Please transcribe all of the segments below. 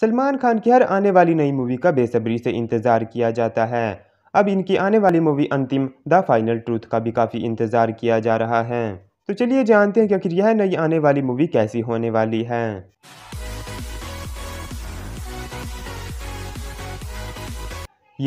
सलमान खान की हर आने वाली नई मूवी का बेसब्री से इंतज़ार किया जाता है अब इनकी आने वाली movie Antim the final truth का भी काफ़ी इंतज़ार किया जा रहा है तो चलिए जानते हैं कि आखिर यह नई आने वाली मूवी कैसी होने वाली है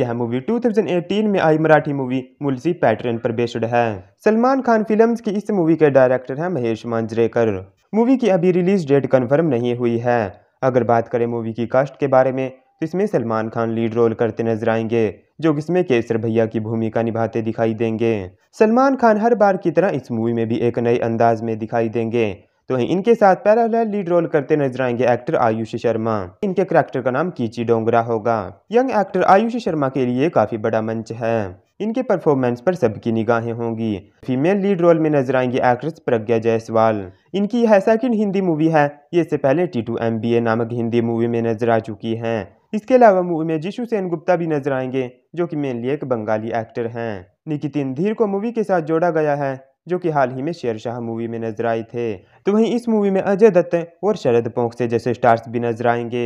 यह मूवी 2018 में आई मराठी मूवी मुलसी पैटर्न पर बेस्ड है सलमान खान फिल्म्स की इस मूवी के डायरेक्टर हैं महेश मांजरेकर मूवी की अभी रिलीज डेट कंफर्म नहीं हुई है अगर बात करें मूवी की कास्ट के बारे में तो इसमें सलमान खान लीड रोल करते नजर आएंगे जो इसमें केसर भैया की भूमिका निभाते दिखाई देंगे सलमान खान हर बार की तरह इस मूवी में भी एक नए अंदाज में दिखाई देंगे तो इनके साथ पैराल लीड रोल करते नजर आएंगे एक्टर आयुष शर्मा इनके करेक्टर का नाम कीची डोंगरा होगा यंग एक्टर आयुष शर्मा के लिए काफी बड़ा मंच है इनके परफॉर्मेंस पर सबकी निगाहें होंगी फीमेल लीड रोल में नजर आएंगी एक्ट्रेस प्रज्ञा जायसवाल इनकी यह सेकंड हिंदी मूवी है ये इससे पहले T two M B A नामक हिंदी मूवी में नजर आ चुकी हैं इसके अलावा मूवी में जिशु सेन गुप्ता भी नजर आएंगे जो कि मेनली एक बंगाली एक्टर हैं निकित धीर को मूवी के साथ जोड़ा गया है जो कि हाल ही में शेरशाह मूवी में नजर आए थे तो वहीं इस मूवी में अजय दत्त और शरद पोंकसे जैसे स्टार्स भी नजर आएंगे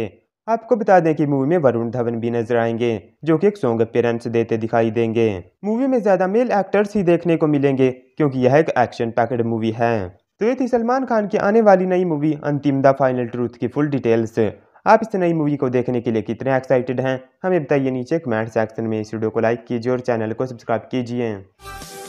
आपको बता दें कि मूवी में वरुण धवन भी नजर आएंगे जो कि एक सॉन्ग अपीयरेंस देते दिखाई देंगे मूवी में ज्यादा मेल एक्टर्स ही देखने को मिलेंगे क्योंकि यह एक एक्शन पैकेड मूवी है तो ये थी सलमान खान की आने वाली नई movie Antim the final truth की फुल डिटेल्स आप इस नई मूवी को देखने के लिए कितने एक्साइटेड हैं हमें बताइए नीचे कमेंट सेक्शन में इस वीडियो को लाइक कीजिए और चैनल को सब्सक्राइब कीजिए